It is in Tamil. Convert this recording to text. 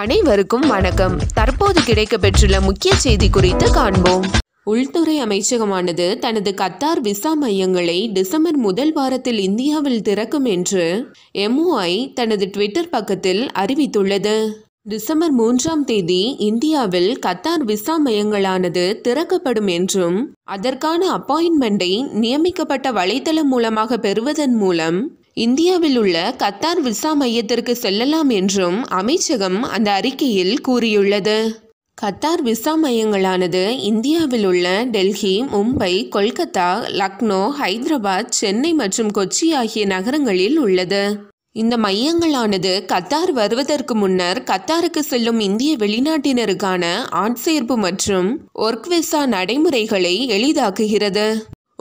அனைவருக்கும் வணக்கம் தற்போது கிடைக்க பெற்றுள்ள முக்கிய செய்தி குறித்து காண்போம் உள்துறை அமைச்சகமானது தனது கத்தார் விசா மையங்களை டிசம்பர் முதல் வாரத்தில் இந்தியாவில் திறக்கும் என்று எம்ஓஐ தனது ட்விட்டர் பக்கத்தில் அறிவித்துள்ளது டிசம்பர் மூன்றாம் தேதி இந்தியாவில் கத்தார் விசா மையங்களானது திறக்கப்படும் என்றும் அதற்கான அப்பாயின்மெண்ட்டை நியமிக்கப்பட்ட வலைதளம் மூலமாக பெறுவதன் மூலம் இந்தியாவில் உள்ள கத்தார் விசா மையத்திற்கு செல்லலாம் என்றும் அமைச்சகம் அந்த அறிக்கையில் கூறியுள்ளது கத்தார் விசா மையங்களானது இந்தியாவில் உள்ள டெல்லி மும்பை கொல்கத்தா லக்னோ ஹைதராபாத் சென்னை மற்றும் கொச்சி ஆகிய நகரங்களில் உள்ளது இந்த மையங்களானது கத்தார் வருவதற்கு முன்னர் கத்தாருக்கு செல்லும் இந்திய வெளிநாட்டினருக்கான ஆட்சேர்ப்பு மற்றும் ஒர்க் விசா நடைமுறைகளை எளிதாக்குகிறது